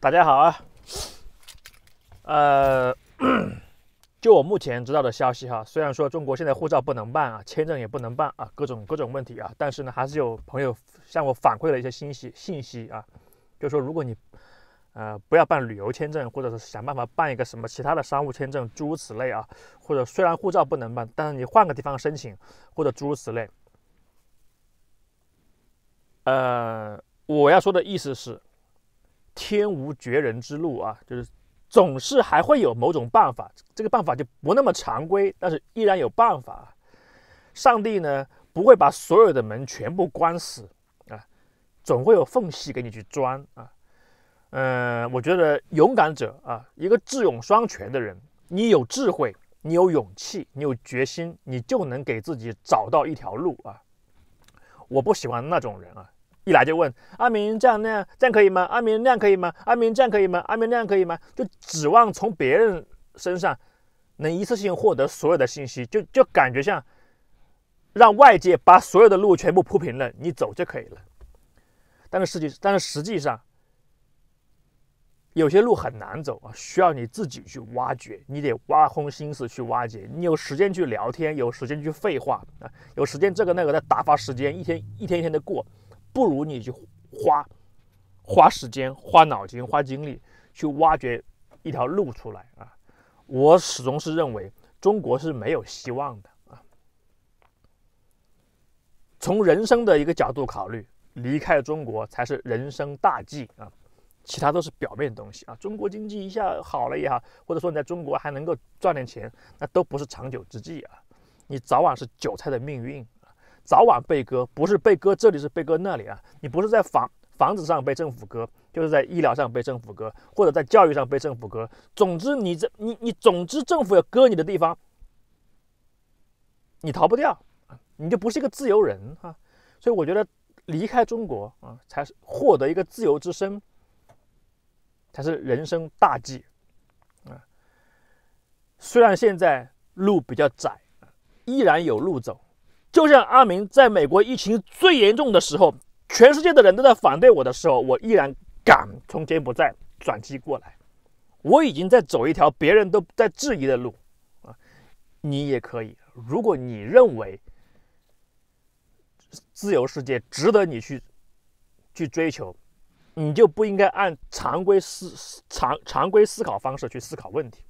大家好啊，呃，就我目前知道的消息哈，虽然说中国现在护照不能办啊，签证也不能办啊，各种各种问题啊，但是呢，还是有朋友向我反馈了一些信息信息啊，就说如果你呃不要办旅游签证，或者是想办法办一个什么其他的商务签证，诸如此类啊，或者虽然护照不能办，但是你换个地方申请，或者诸如此类，呃，我要说的意思是。天无绝人之路啊，就是总是还会有某种办法，这个办法就不那么常规，但是依然有办法。上帝呢不会把所有的门全部关死啊，总会有缝隙给你去钻啊。嗯，我觉得勇敢者啊，一个智勇双全的人，你有智慧，你有勇气，你有决心，你就能给自己找到一条路啊。我不喜欢那种人啊。一来就问阿明这样那样这样可以吗？阿明那样可以吗？阿明这样可以吗？阿明那样可以吗？就指望从别人身上能一次性获得所有的信息，就就感觉像让外界把所有的路全部铺平了，你走就可以了。但是实际但是实际上有些路很难走啊，需要你自己去挖掘，你得挖空心思去挖掘。你有时间去聊天，有时间去废话啊，有时间这个那个的打发时间，一天一天一天的过。不如你去花花时间、花脑筋、花精力去挖掘一条路出来啊！我始终是认为中国是没有希望的啊。从人生的一个角度考虑，离开中国才是人生大计啊！其他都是表面东西啊！中国经济一下好了也好，或者说你在中国还能够赚点钱，那都不是长久之计啊！你早晚是韭菜的命运。早晚被割，不是被割，这里是被割，那里啊，你不是在房房子上被政府割，就是在医疗上被政府割，或者在教育上被政府割。总之，你这你你，总之政府要割你的地方，你逃不掉，你就不是一个自由人啊！所以我觉得离开中国啊，才是获得一个自由之身，才是人生大计啊。虽然现在路比较窄，依然有路走。就像阿明在美国疫情最严重的时候，全世界的人都在反对我的时候，我依然敢从柬埔寨转机过来。我已经在走一条别人都在质疑的路啊！你也可以，如果你认为自由世界值得你去去追求，你就不应该按常规思常常规思考方式去思考问题，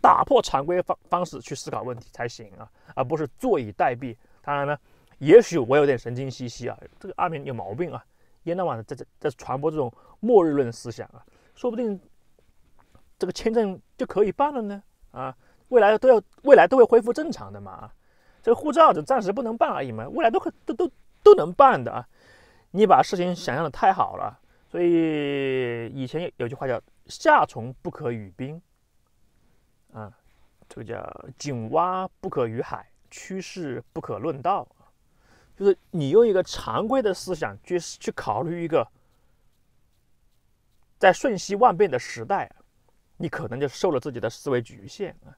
打破常规方方式去思考问题才行啊，而不是坐以待毙。当然呢，也许我有点神经兮兮啊，这个阿明有毛病啊，耶晚网在这在传播这种末日论思想啊，说不定这个签证就可以办了呢啊，未来都要未来都会恢复正常的嘛，这个护照就暂时不能办而已嘛，未来都可都都都能办的啊，你把事情想象的太好了，所以以前有句话叫夏虫不可语冰，啊，这个叫井蛙不可语海。趋势不可论道，就是你用一个常规的思想去去考虑一个，在瞬息万变的时代，你可能就受了自己的思维局限啊。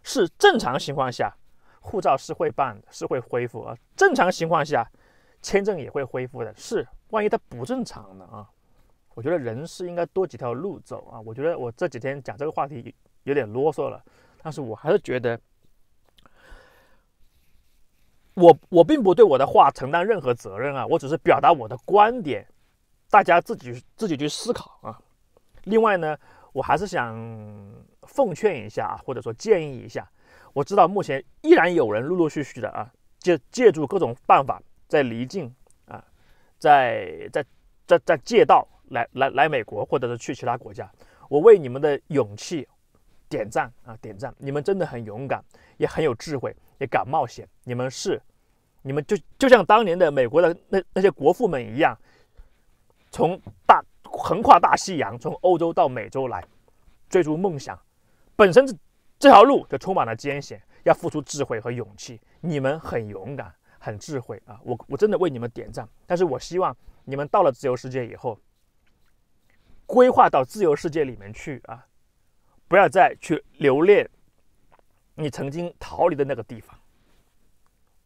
是正常情况下，护照是会办，是会恢复啊。正常情况下，签证也会恢复的。是，万一它不正常呢啊？我觉得人是应该多几条路走啊。我觉得我这几天讲这个话题有点啰嗦了，但是我还是觉得。我我并不对我的话承担任何责任啊，我只是表达我的观点，大家自己自己去思考啊。另外呢，我还是想奉劝一下啊，或者说建议一下，我知道目前依然有人陆陆续续的啊，借借助各种办法在离境啊，在在在在借道来来来美国，或者是去其他国家。我为你们的勇气点赞啊点赞，你们真的很勇敢，也很有智慧，也敢冒险，你们是。你们就就像当年的美国的那那些国父们一样，从大横跨大西洋，从欧洲到美洲来追逐梦想，本身这这条路就充满了艰险，要付出智慧和勇气。你们很勇敢，很智慧啊，我我真的为你们点赞。但是我希望你们到了自由世界以后，规划到自由世界里面去啊，不要再去留恋你曾经逃离的那个地方。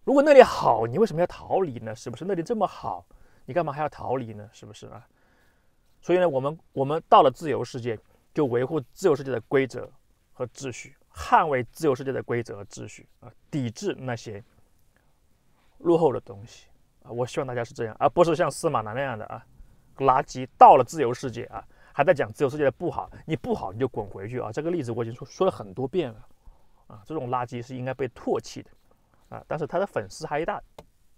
如果那里好，你为什么要逃离呢？是不是那里这么好？你干嘛还要逃离呢？是不是啊？所以呢，我们我们到了自由世界，就维护自由世界的规则和秩序，捍卫自由世界的规则和秩序啊！抵制那些落后的东西啊！我希望大家是这样，而不是像司马南那样的啊，垃圾到了自由世界啊，还在讲自由世界的不好，你不好你就滚回去啊！这个例子我已经说说了很多遍了啊！这种垃圾是应该被唾弃的。啊！但是他的粉丝还一大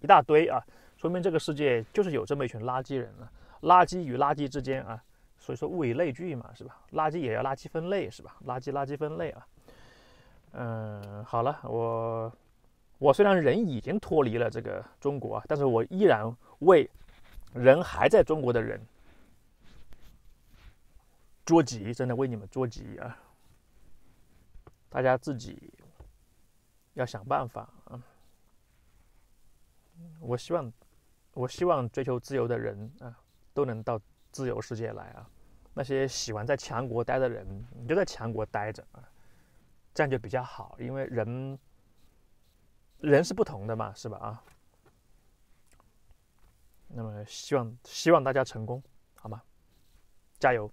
一大堆啊，说明这个世界就是有这么一群垃圾人啊，垃圾与垃圾之间啊，所以说物以类聚嘛，是吧？垃圾也要垃圾分类，是吧？垃圾垃圾分类啊。嗯，好了，我我虽然人已经脱离了这个中国，但是我依然为人还在中国的人捉急，真的为你们捉急啊！大家自己要想办法。我希望，我希望追求自由的人啊，都能到自由世界来啊。那些喜欢在强国待的人，你就在强国待着啊，这样就比较好，因为人人是不同的嘛，是吧？啊。那么希望希望大家成功，好吗？加油！